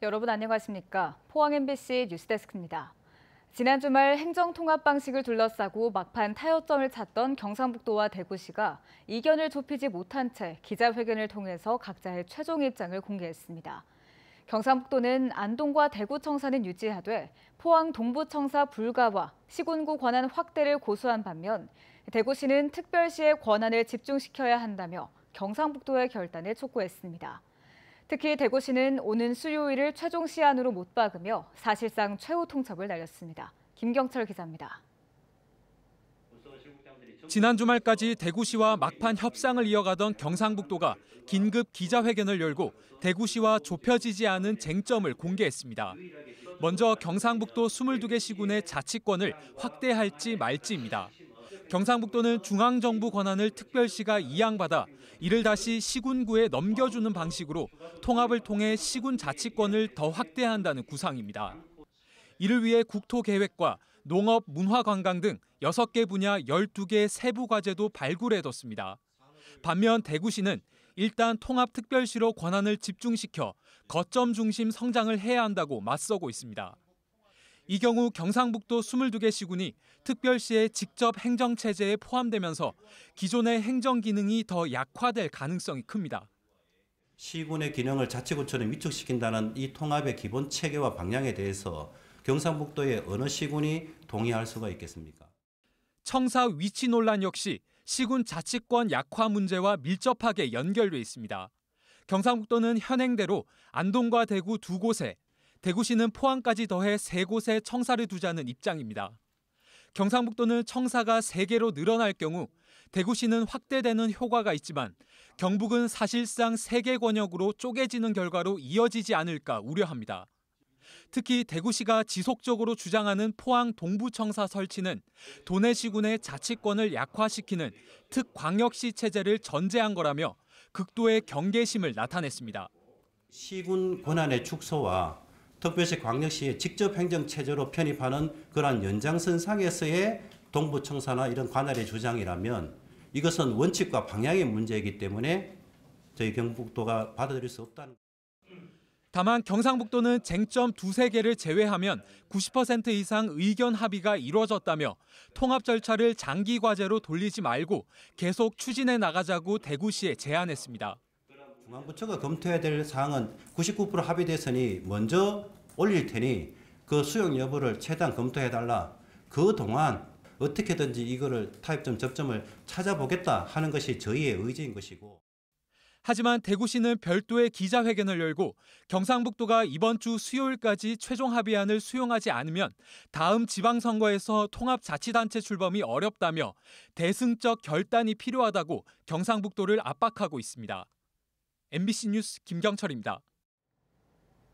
여러분 안녕하십니까? 포항 MBC 뉴스데스크입니다. 지난 주말 행정 통합 방식을 둘러싸고 막판 타협점을 찾던 경상북도와 대구시가 이견을 좁히지 못한 채 기자회견을 통해서 각자의 최종 입장을 공개했습니다. 경상북도는 안동과 대구청사는 유지하되 포항 동부청사 불가와 시군구 권한 확대를 고수한 반면 대구시는 특별시의 권한을 집중시켜야 한다며 경상북도의 결단을 촉구했습니다. 특히 대구시는 오는 수요일을 최종 시한으로 못 박으며 사실상 최후 통첩을 날렸습니다. 김경철 기자입니다. 지난 주말까지 대구시와 막판 협상을 이어가던 경상북도가 긴급 기자회견을 열고 대구시와 좁혀지지 않은 쟁점을 공개했습니다. 먼저 경상북도 22개 시군의 자치권을 확대할지 말지입니다. 경상북도는 중앙정부 권한을 특별시가 이양받아 이를 다시 시군구에 넘겨주는 방식으로 통합을 통해 시군 자치권을 더 확대한다는 구상입니다. 이를 위해 국토계획과 농업, 문화관광 등 6개 분야 12개 세부 과제도 발굴해뒀습니다. 반면 대구시는 일단 통합특별시로 권한을 집중시켜 거점 중심 성장을 해야 한다고 맞서고 있습니다. 이 경우 경상북도 22개 시군이 특별시의 직접 행정체제에 포함되면서 기존의 행정 기능이 더 약화될 가능성이 큽니다. 시군의 기능을 자치구처럼 위축시킨다는 이 통합의 기본 체계와 방향에 대해서 경상북도의 어느 시군이 동의할 수가 있겠습니까? 청사 위치 논란 역시 시군 자치권 약화 문제와 밀접하게 연결돼 있습니다. 경상북도는 현행대로 안동과 대구 두 곳에 대구시는 포항까지 더해 세 곳에 청사를 두자는 입장입니다. 경상북도는 청사가 3개로 늘어날 경우 대구시는 확대되는 효과가 있지만 경북은 사실상 세 개 권역으로 쪼개지는 결과로 이어지지 않을까 우려합니다. 특히 대구시가 지속적으로 주장하는 포항 동부청사 설치는 도내시군의 자치권을 약화시키는 특광역시 체제를 전제한 거라며 극도의 경계심을 나타냈습니다. 시군 권한의 축소와 특별시 광역시에 직접 행정체제로 편입하는 그러한 연장선상에서의 동부청사나 이런 관할의 주장이라면 이것은 원칙과 방향의 문제이기 때문에 저희 경북도가 받아들일 수 없다는 다만 경상북도는 쟁점 두세 개를 제외하면 90% 이상 의견 합의가 이루어졌다며 통합 절차를 장기 과제로 돌리지 말고 계속 추진해 나가자고 대구시에 제안했습니다. 중앙부처가 검토해야 될 사항은 99% 합의됐으니 먼저 올릴 테니 그 수용 여부를 최대한 검토해달라. 그동안 어떻게든지 이거를 타입점 접점을 찾아보겠다 하는 것이 저희의 의지인 것이고. 하지만 대구시는 별도의 기자회견을 열고 경상북도가 이번 주 수요일까지 최종 합의안을 수용하지 않으면 다음 지방선거에서 통합자치단체 출범이 어렵다며 대승적 결단이 필요하다고 경상북도를 압박하고 있습니다. MBC 뉴스 김경철입니다.